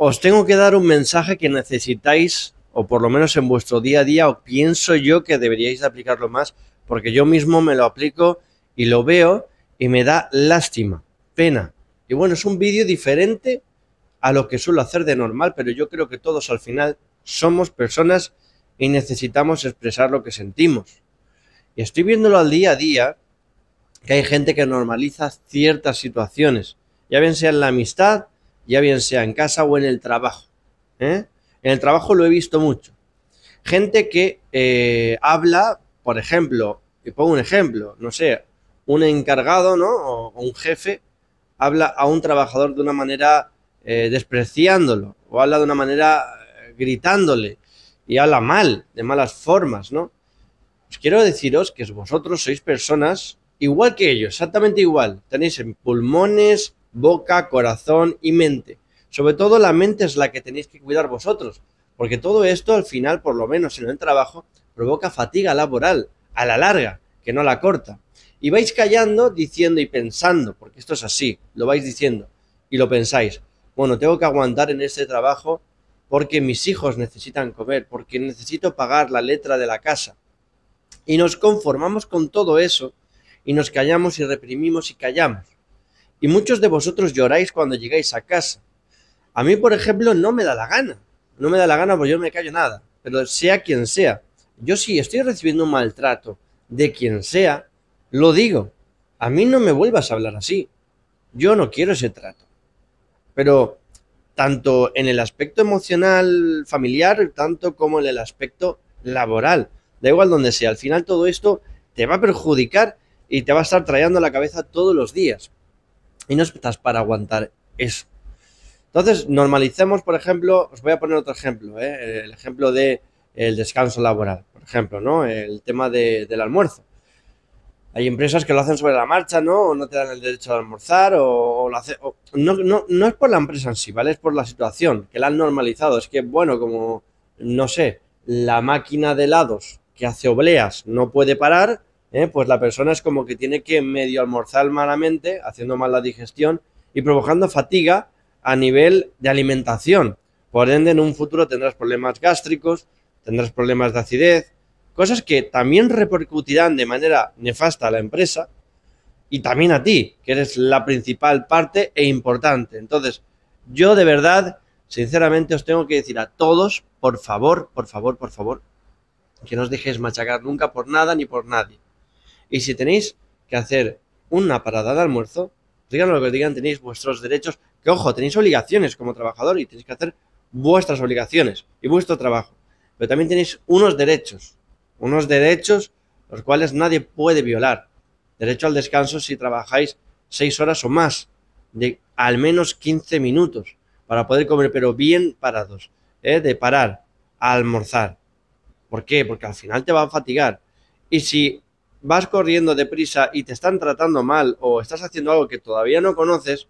os tengo que dar un mensaje que necesitáis, o por lo menos en vuestro día a día, o pienso yo que deberíais aplicarlo más, porque yo mismo me lo aplico y lo veo y me da lástima, pena. Y bueno, es un vídeo diferente a lo que suelo hacer de normal, pero yo creo que todos al final somos personas y necesitamos expresar lo que sentimos. Y estoy viéndolo al día a día, que hay gente que normaliza ciertas situaciones, ya bien sea en la amistad, ya bien sea en casa o en el trabajo. ¿eh? En el trabajo lo he visto mucho. Gente que eh, habla, por ejemplo, y pongo un ejemplo, no sé, un encargado, ¿no? O, un jefe habla a un trabajador de una manera eh, despreciándolo, o habla de una manera gritándole, y habla mal, de malas formas, ¿no? os pues quiero deciros que vosotros sois personas igual que ellos, exactamente igual. Tenéis pulmones, boca, corazón y mente. Sobre todo la mente es la que tenéis que cuidar vosotros, porque todo esto al final, por lo menos en el trabajo, provoca fatiga laboral, a la larga, que no la corta. Y vais callando, diciendo y pensando, porque esto es así, lo vais diciendo y lo pensáis. Bueno, tengo que aguantar en este trabajo porque mis hijos necesitan comer, porque necesito pagar la letra de la casa. Y nos conformamos con todo eso y nos callamos y reprimimos y callamos. Y muchos de vosotros lloráis cuando llegáis a casa. A mí, por ejemplo, no me da la gana. No me da la gana porque yo no me callo nada. Pero sea quien sea, yo si estoy recibiendo un maltrato de quien sea, lo digo. A mí no me vuelvas a hablar así. Yo no quiero ese trato. Pero tanto en el aspecto emocional familiar, tanto como en el aspecto laboral. Da igual donde sea. Al final todo esto te va a perjudicar y te va a estar trayendo la cabeza todos los días y no estás para aguantar eso. Entonces, normalicemos, por ejemplo, os voy a poner otro ejemplo, ¿eh? el ejemplo del el descanso laboral, por ejemplo, ¿no? El tema del almuerzo. Hay empresas que lo hacen sobre la marcha, ¿no? O no te dan el derecho a almorzar, o, lo no, no, no, es por la empresa en sí, ¿vale? Es por la situación, que la han normalizado. Es que, bueno, como, no sé, la máquina de helados que hace obleas no puede parar, ¿eh? pues la persona es como que tiene que medio almorzar malamente, haciendo mala digestión y provocando fatiga a nivel de alimentación. Por ende, en un futuro tendrás problemas gástricos, tendrás problemas de acidez, cosas que también repercutirán de manera nefasta a la empresa y también a ti, que eres la principal parte e importante. Entonces, yo de verdad, sinceramente os tengo que decir a todos, por favor, por favor, por favor, que no os dejéis machacar nunca por nada ni por nadie. Y si tenéis que hacer una parada de almuerzo, digan lo que digan, tenéis vuestros derechos, que ojo, tenéis obligaciones como trabajador y tenéis que hacer vuestras obligaciones y vuestro trabajo. Pero también tenéis unos derechos, unos derechos los cuales nadie puede violar. Derecho al descanso si trabajáis seis horas o más, de al menos 15 minutos, para poder comer, pero bien parados, ¿eh? de parar a almorzar. ¿Por qué? Porque al final te va a fatigar. Y si vas corriendo deprisa y te están tratando mal o estás haciendo algo que todavía no conoces,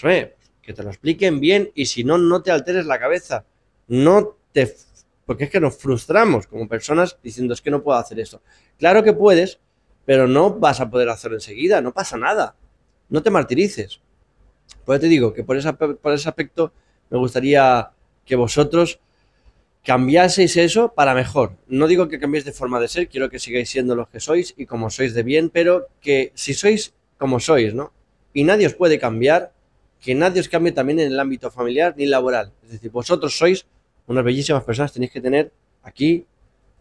pues, que te lo expliquen bien y si no, no te alteres la cabeza. No te... Porque es que nos frustramos como personas diciendo es que no puedo hacer esto. Claro que puedes, pero no vas a poder hacerlo enseguida, no pasa nada. No te martirices. Pues te digo que por, por ese aspecto me gustaría que vosotros cambiaseis eso para mejor. No digo que cambiéis de forma de ser, quiero que sigáis siendo los que sois y como sois de bien, pero que si sois como sois, ¿no? Y nadie os puede cambiar, que nadie os cambie también en el ámbito familiar ni laboral. Es decir, vosotros sois unas bellísimas personas, tenéis que tener aquí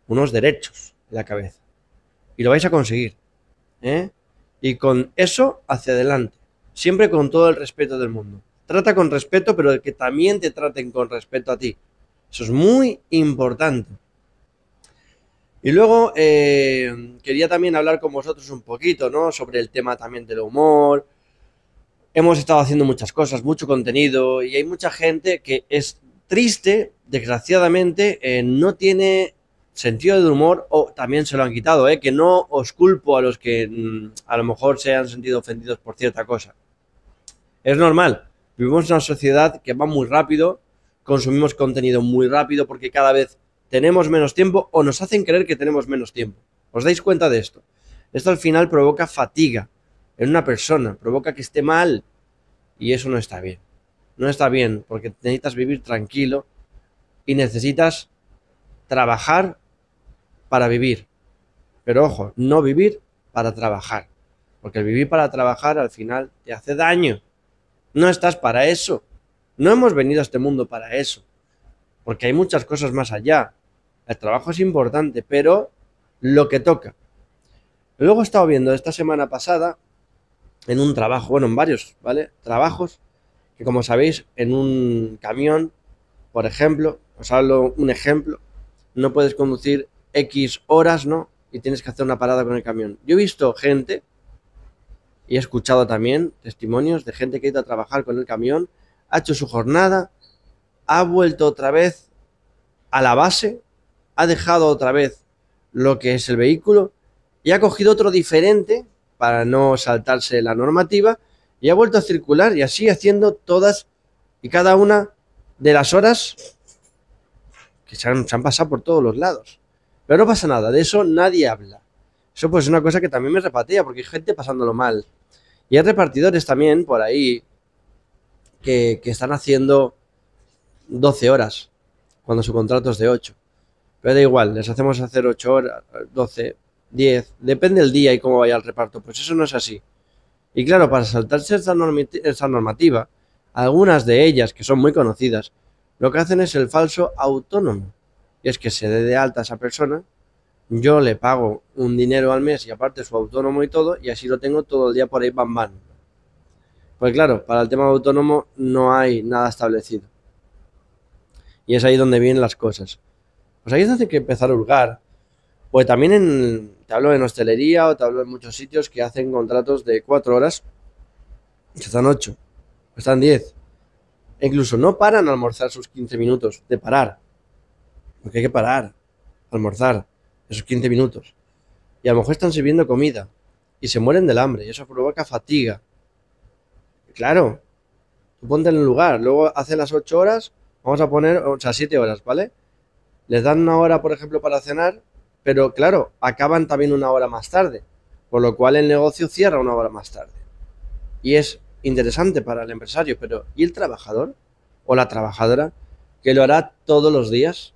unos derechos en la cabeza. Y lo vais a conseguir. ¿eh? Y con eso hacia adelante. Siempre con todo el respeto del mundo. Trata con respeto, pero que también te traten con respeto a ti. Eso es muy importante. Y luego eh, quería también hablar con vosotros un poquito, ¿no? Sobre el tema también del humor. Hemos estado haciendo muchas cosas, mucho contenido y hay mucha gente que es triste, desgraciadamente, eh, no tiene sentido del humor o también se lo han quitado, eh, Que no os culpo a los que mm, a lo mejor se han sentido ofendidos por cierta cosa. Es normal. Vivimos en una sociedad que va muy rápido consumimos contenido muy rápido porque cada vez tenemos menos tiempo o nos hacen creer que tenemos menos tiempo. ¿Os dais cuenta de esto? Esto al final provoca fatiga en una persona, provoca que esté mal y eso no está bien. No está bien porque necesitas vivir tranquilo y necesitas trabajar para vivir. Pero ojo, no vivir para trabajar. Porque el vivir para trabajar al final te hace daño. No estás para eso. No hemos venido a este mundo para eso, porque hay muchas cosas más allá. El trabajo es importante, pero lo que toca. Luego he estado viendo esta semana pasada en un trabajo, bueno, en varios, ¿vale? Trabajos que como sabéis, en un camión, por ejemplo, os hablo un ejemplo, no puedes conducir X horas, ¿no? Y tienes que hacer una parada con el camión. Yo he visto gente y he escuchado también testimonios de gente que ha ido a trabajar con el camión ha hecho su jornada, ha vuelto otra vez a la base, ha dejado otra vez lo que es el vehículo y ha cogido otro diferente para no saltarse la normativa y ha vuelto a circular y así haciendo todas y cada una de las horas que se han, pasado por todos los lados. Pero no pasa nada, de eso nadie habla. Eso pues es una cosa que también me repatea porque hay gente pasándolo mal. Y hay repartidores también por ahí que, están haciendo 12 horas cuando su contrato es de 8. Pero da igual, les hacemos hacer 8 horas, 12, 10, depende del día y cómo vaya el reparto. Pues eso no es así. Y claro, para saltarse esa normativa, algunas de ellas, que son muy conocidas, lo que hacen es el falso autónomo. Y es que se dé de alta a esa persona, yo le pago un dinero al mes y aparte su autónomo y todo, y así lo tengo todo el día por ahí bam bam. Pues claro, para el tema autónomo no hay nada establecido. Y es ahí donde vienen las cosas. Pues ahí es donde hay que empezar a hurgar. Pues también en, te hablo en hostelería o te hablo en muchos sitios que hacen contratos de cuatro horas. Están ocho, están diez. E incluso no paran a almorzar sus 15 minutos de parar. Porque hay que parar, almorzar esos 15 minutos. Y a lo mejor están sirviendo comida y se mueren del hambre y eso provoca fatiga. Claro. Tú ponte en el lugar. Luego hace las 8 horas, vamos a poner, o sea, 7 horas, ¿vale? Les dan una hora, por ejemplo, para cenar, pero claro, acaban también una hora más tarde. Por lo cual el negocio cierra una hora más tarde. Y es interesante para el empresario, pero ¿y el trabajador? ¿O la trabajadora? Que lo hará todos los días.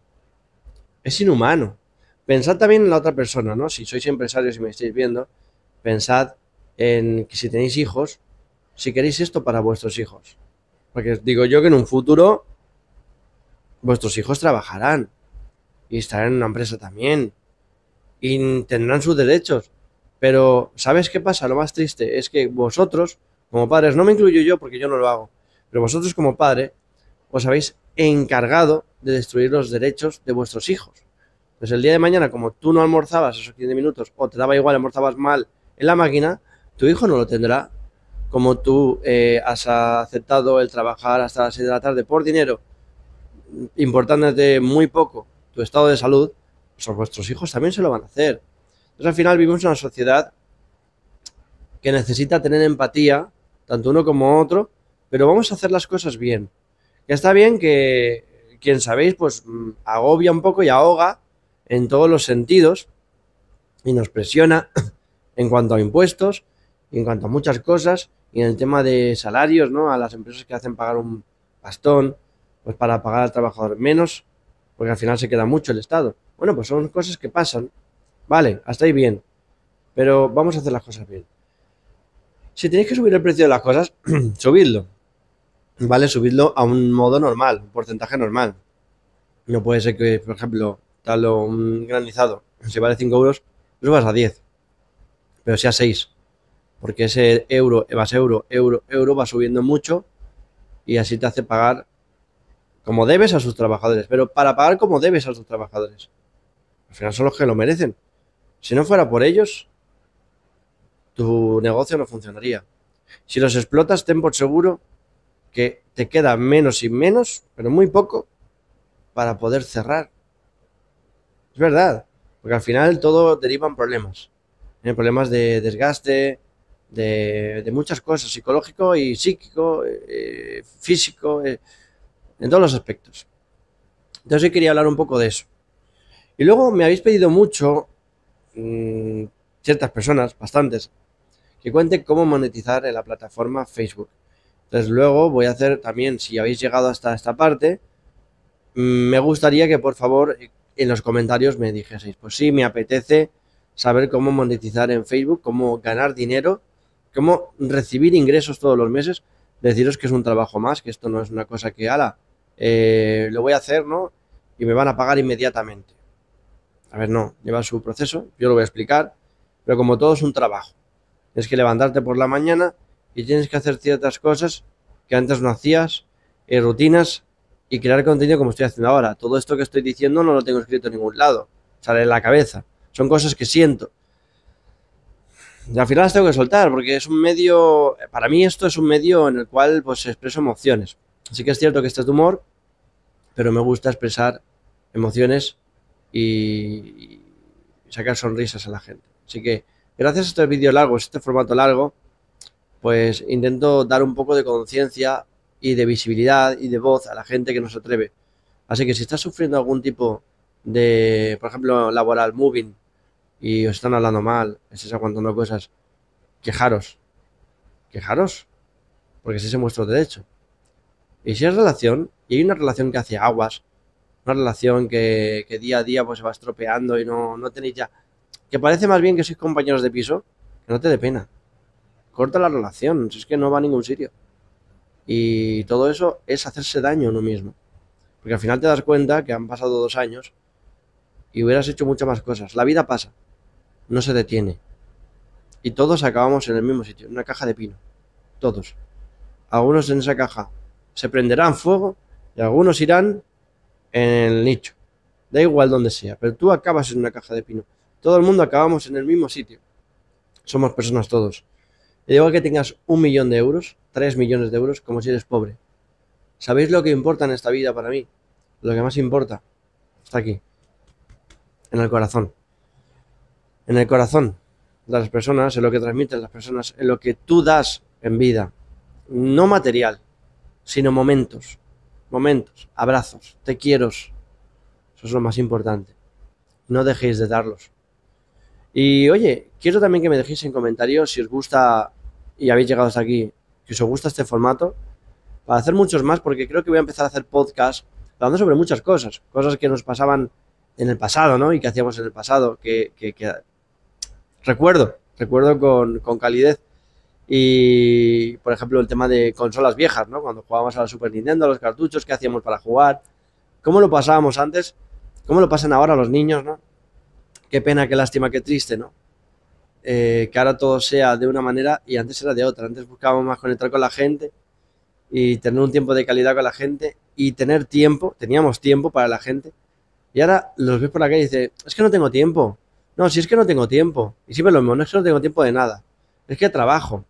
Es inhumano. Pensad también en la otra persona, ¿no? Si sois empresarios y me estáis viendo, pensad en que si tenéis hijos, si queréis esto para vuestros hijos. Porque digo yo que en un futuro vuestros hijos trabajarán y estarán en una empresa también y tendrán sus derechos. Pero ¿sabes qué pasa? Lo más triste es que vosotros, como padres, no me incluyo yo porque yo no lo hago, pero vosotros como padre os habéis encargado de destruir los derechos de vuestros hijos. Pues el día de mañana, como tú no almorzabas esos 15 minutos o te daba igual, almorzabas mal en la máquina, tu hijo no lo tendrá como tú eh, has aceptado el trabajar hasta las 6 de la tarde por dinero, importándote muy poco tu estado de salud, pues vuestros hijos también se lo van a hacer. Entonces al final vivimos en una sociedad que necesita tener empatía, tanto uno como otro, pero vamos a hacer las cosas bien. Ya está bien que, quien sabéis, pues mm, agobia un poco y ahoga en todos los sentidos y nos presiona en cuanto a impuestos, en cuanto a muchas cosas, y en el tema de salarios, ¿no? A las empresas que hacen pagar un bastón pues para pagar al trabajador menos, porque al final se queda mucho el Estado. Bueno, pues son cosas que pasan. Vale, hasta ahí bien. Pero vamos a hacer las cosas bien. Si tenéis que subir el precio de las cosas, subidlo. ¿Vale? Subidlo a un modo normal, un porcentaje normal. No puede ser que, por ejemplo, tal o un granizado, si vale 5 euros, lo vas a 10. Pero si a 6 porque ese euro vas euro, euro, euro va subiendo mucho y así te hace pagar como debes a sus trabajadores, pero para pagar como debes a sus trabajadores. Al final son los que lo merecen. Si no fuera por ellos, tu negocio no funcionaría. Si los explotas, ten por seguro que te queda menos y menos, pero muy poco, para poder cerrar. Es verdad, porque al final todo deriva en problemas. En problemas de desgaste, de, muchas cosas, psicológico y psíquico, eh, físico, eh, en todos los aspectos. Entonces quería hablar un poco de eso. Y luego me habéis pedido mucho, mm, ciertas personas, bastantes, que cuente cómo monetizar en la plataforma Facebook. Entonces luego voy a hacer también, si habéis llegado hasta esta parte, mm, me gustaría que por favor en los comentarios me dijeseis, pues sí, me apetece saber cómo monetizar en Facebook, cómo ganar dinero cómo recibir ingresos todos los meses, deciros que es un trabajo más, que esto no es una cosa que, ala, eh, lo voy a hacer, ¿no? Y me van a pagar inmediatamente. A ver, no, lleva su proceso, yo lo voy a explicar, pero como todo es un trabajo. Tienes que levantarte por la mañana y tienes que hacer ciertas cosas que antes no hacías, eh, rutinas y crear contenido como estoy haciendo ahora. Todo esto que estoy diciendo no lo tengo escrito en ningún lado, sale de la cabeza. Son cosas que siento al final las tengo que soltar porque es un medio, para mí esto es un medio en el cual pues expreso emociones. Así que es cierto que este es humor, pero me gusta expresar emociones y, sacar sonrisas a la gente. Así que gracias a este largo, largo, este formato largo, pues intento dar un poco de conciencia y de visibilidad y de voz a la gente que nos atreve. Así que si estás sufriendo algún tipo de, por ejemplo, laboral moving, y os están hablando mal, estáis aguantando cosas, quejaros. Quejaros. Porque se muestra vuestro derecho. Y si es relación, y hay una relación que hace aguas, una relación que, que día a día pues se va estropeando y no, no tenéis ya... Que parece más bien que sois compañeros de piso, que no te dé pena. Corta la relación, si es que no va a ningún sitio. Y todo eso es hacerse daño a uno mismo. Porque al final te das cuenta que han pasado dos años y hubieras hecho muchas más cosas. La vida pasa no se detiene. Y todos acabamos en el mismo sitio, en una caja de pino. Todos. Algunos en esa caja se prenderán fuego y algunos irán en el nicho. Da igual donde sea, pero tú acabas en una caja de pino. Todo el mundo acabamos en el mismo sitio. Somos personas todos. Y igual que tengas un millón de euros, tres millones de euros, como si eres pobre. ¿Sabéis lo que importa en esta vida para mí? Lo que más importa está aquí, en el corazón en el corazón de las personas, en lo que transmiten las personas, en lo que tú das en vida. No material, sino momentos. Momentos, abrazos, te quiero. Eso es lo más importante. No dejéis de darlos. Y oye, quiero también que me dejéis en comentarios si os gusta y habéis llegado hasta aquí, que si os gusta este formato, para hacer muchos más, porque creo que voy a empezar a hacer podcasts hablando sobre muchas cosas, cosas que nos pasaban en el pasado, ¿no? Y que hacíamos en el pasado, que recuerdo, recuerdo con, calidez. Y, por ejemplo, el tema de consolas viejas, ¿no? Cuando jugábamos a la Super Nintendo, los cartuchos, ¿qué hacíamos para jugar? ¿Cómo lo pasábamos antes? ¿Cómo lo pasan ahora los niños, no? Qué pena, qué lástima, qué triste, ¿no? Eh, que ahora todo sea de una manera y antes era de otra. Antes buscábamos más conectar con la gente y tener un tiempo de calidad con la gente y tener tiempo, teníamos tiempo para la gente. Y ahora los ves por acá y dices, es que no tengo tiempo. No, si es que no tengo tiempo. Y siempre lo mismo, no es que no tengo tiempo de nada. Es que trabajo.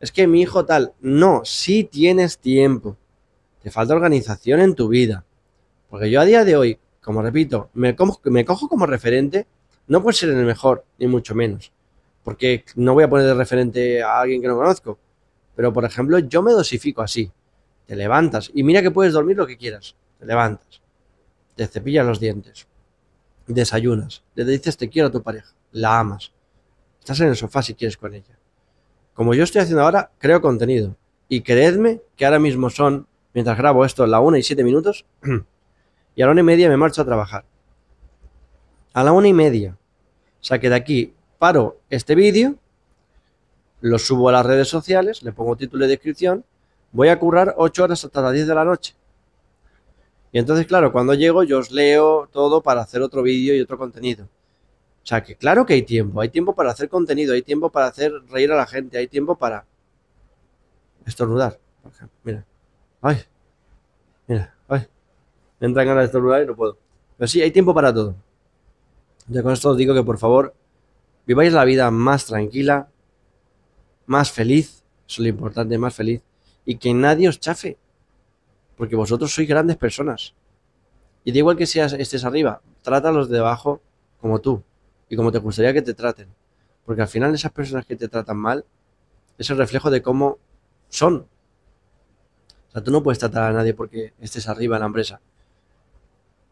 Es que mi hijo tal. No, sí tienes tiempo. Te falta organización en tu vida. Porque yo a día de hoy, como repito, me, cojo como referente. No puede ser el mejor, ni mucho menos. Porque no voy a poner de referente a alguien que no conozco. Pero, por ejemplo, yo me dosifico así. Te levantas. Y mira que puedes dormir lo que quieras. Te levantas. Te cepillas los dientes desayunas, le dices te quiero a tu pareja, la amas, estás en el sofá si quieres con ella. Como yo estoy haciendo ahora, creo contenido. Y creedme que ahora mismo son, mientras grabo esto, la una y siete minutos, y a la una y media me marcho a trabajar. A la una y media. O sea que de aquí paro este vídeo, lo subo a las redes sociales, le pongo título y descripción, voy a currar 8 horas hasta las 10 de la noche. Y entonces, claro, cuando llego yo os leo todo para hacer otro vídeo y otro contenido. O sea, que claro que hay tiempo, hay tiempo para hacer contenido, hay tiempo para hacer reír a la gente, hay tiempo para estornudar. Mira, ay, mira, ay, me entran ganas de estornudar y no puedo. Pero sí, hay tiempo para todo. Ya con esto os digo que por favor viváis la vida más tranquila, más feliz, eso es lo importante, más feliz, y que nadie os chafe. Porque vosotros sois grandes personas. Y da igual que seas, estés arriba, trata a los de abajo como tú y como te gustaría que te traten. Porque al final esas personas que te tratan mal es el reflejo de cómo son. O sea, tú no puedes tratar a nadie porque estés arriba en la empresa.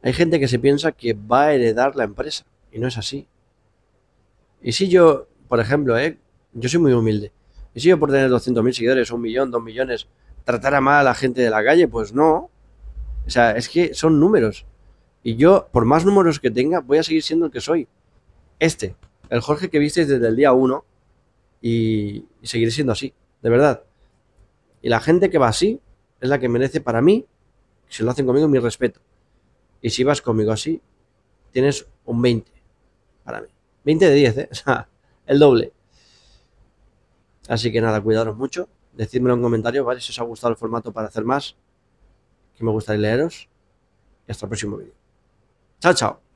Hay gente que se piensa que va a heredar la empresa y no es así. Y si yo, por ejemplo, ¿eh? yo soy muy humilde, y si yo por tener 200.000 seguidores, un millón, dos millones, tratara mal a la gente de la calle, pues no. O sea, es que son números. Y yo, por más números que tenga, voy a seguir siendo el que soy. Este, el Jorge que visteis desde el día 1 y, seguiré siendo así, de verdad. Y la gente que va así es la que merece para mí, si lo hacen conmigo, mi respeto. Y si vas conmigo así, tienes un 20 para mí. 20 de 10, ¿eh? O sea, el doble. Así que nada, cuidaros mucho decídmelo en comentarios, ¿vale? Si os ha gustado el formato para hacer más, que me gustaría leeros. Y hasta el próximo vídeo. Chao, chao.